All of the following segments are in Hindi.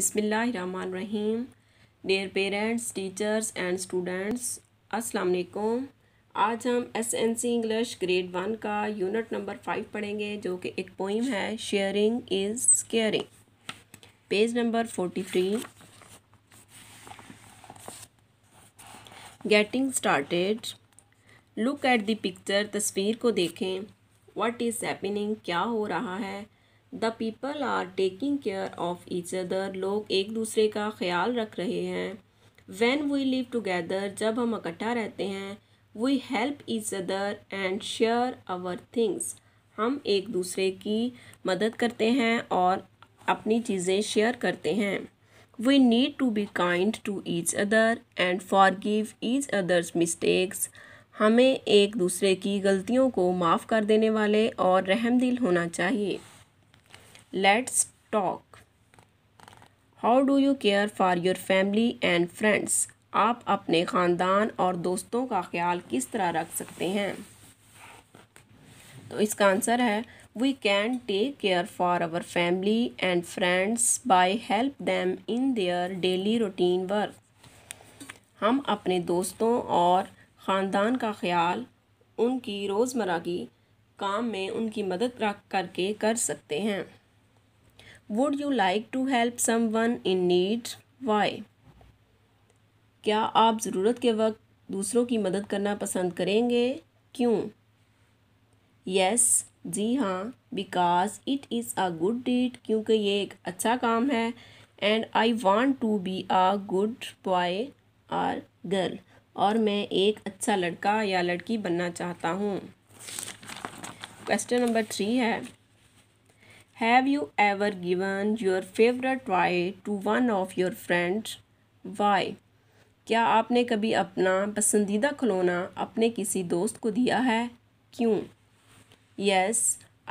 बिसमीम dear parents teachers and students अस्सलाम वालेकुम आज हम S N C English grade one का यूनिट नंबर फाइव पढ़ेंगे जो कि एक पोइम है sharing is caring page number forty three getting started look at the picture तस्वीर को देखें व्हाट इज़ हैपनिंग क्या हो रहा है the people are taking care of each other लोग एक दूसरे का ख्याल रख रहे हैं वैन वी लिव टुगेदर जब हम इकट्ठा रहते हैं we help each other and share our things हम एक दूसरे की मदद करते हैं और अपनी चीज़ें शेयर करते हैं we need to be kind to each other and forgive each other's mistakes हमें एक दूसरे की गलतियों को माफ़ कर देने वाले और रहमदिल होना चाहिए let's talk how do you care for your family and friends आप अपने ख़ानदान और दोस्तों का ख्याल किस तरह रख सकते हैं तो इसका आंसर है we can take care for our family and friends by help them in their daily routine work हम अपने दोस्तों और ख़ानदान का ख्याल उनकी रोज़मर्रा की काम में उनकी मदद रख करके कर सकते हैं would you like to help someone in need why क्या आप ज़रूरत के वक्त दूसरों की मदद करना पसंद करेंगे क्यों यस yes, जी हाँ because it is a good deed क्योंकि ये एक अच्छा काम है and I want to be a good boy or girl और मैं एक अच्छा लड़का या लड़की बनना चाहता हूँ क्वेश्चन नंबर थ्री है Have you ever given your favorite toy to one of your friends? Why? क्या आपने कभी अपना पसंदीदा खिलौना अपने किसी दोस्त को दिया है क्यों yes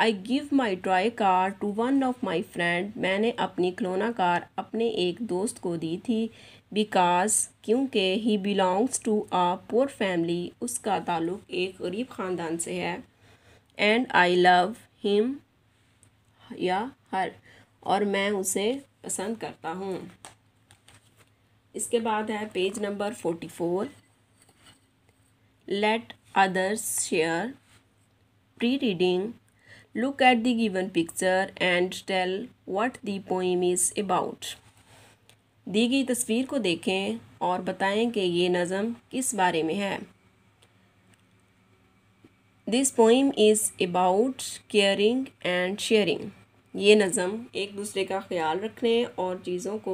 I give my toy car to one of my friend मैंने अपनी खिलौना कार अपने एक दोस्त को दी थी बिकॉज क्योंकि he belongs to a poor family उसका ताल्लुक एक गरीब ख़ानदान से है एंड आई लव हिम या हर और मैं उसे पसंद करता हूँ इसके बाद है page number forty four let others share pre reading look at the given picture and tell what the poem is about दी गई तस्वीर को देखें और बताएं कि ये नज़म किस बारे में है this poem is about caring and sharing ये नज़म एक दूसरे का ख्याल रखने और चीज़ों को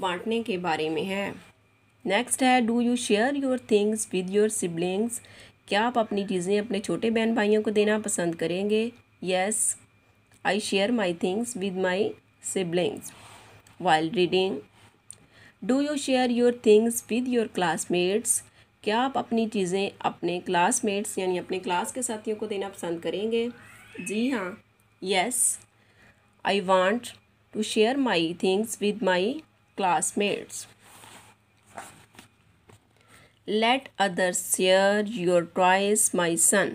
बांटने के बारे में है नेक्स्ट है do you share your things with your siblings क्या आप अपनी चीज़ें अपने छोटे बहन भाइयों को देना पसंद करेंगे yes I share my things with my siblings while reading do you share your things with your classmates क्या आप अपनी चीज़ें अपने क्लासमेट्स यानी अपने क्लास के साथियों को देना पसंद करेंगे जी हाँ yes I want to share my things with my classmates let other share your toys my son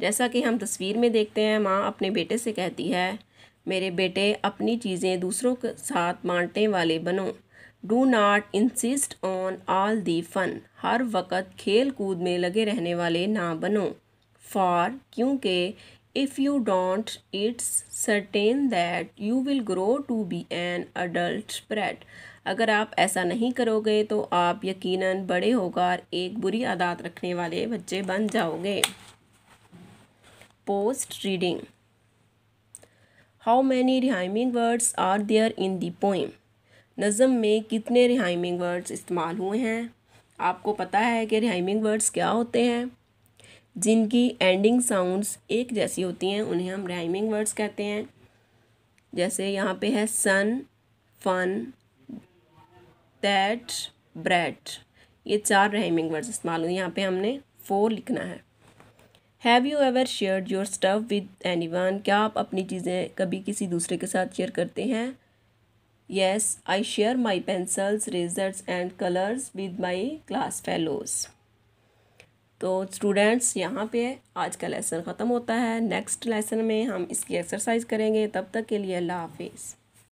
जैसा कि हम तस्वीर में देखते हैं माँ अपने बेटे से कहती है मेरे बेटे अपनी चीज़ें दूसरों के साथ बांटने वाले बनो do not insist on all the fun हर वक्त खेल कूद में लगे रहने वाले ना बनो फॉर क्योंकि if you don't it's certain that you will grow to be an adult brat अगर आप ऐसा नहीं करोगे तो आप यकीनन बड़े होकर एक बुरी आदत रखने वाले बच्चे बन जाओगे post reading how many rhyming words are there in the poem नज़म में कितने रिहाइमिंग वर्ड्स इस्तेमाल हुए हैं आपको पता है कि रिहाइमिंग वर्ड्स क्या होते हैं जिनकी एंडिंग साउंड्स एक जैसी होती हैं उन्हें हम राइमिंग वर्ड्स कहते हैं जैसे यहाँ पे है सन फन दैट ब्रेड ये चार राइमिंग वर्ड्स इस्तेमाल हुए यहाँ पे हमने फोर लिखना है have you ever share your stuff with anyone क्या आप अपनी चीज़ें कभी किसी दूसरे के साथ शेयर करते हैं yes I share my pencils erasers and colours with my class fellows तो स्टूडेंट्स यहाँ पे आज का लेसन ख़त्म होता है नेक्स्ट लेसन में हम इसकी एक्सरसाइज करेंगे तब तक के लिए अल्लाह हाफिज़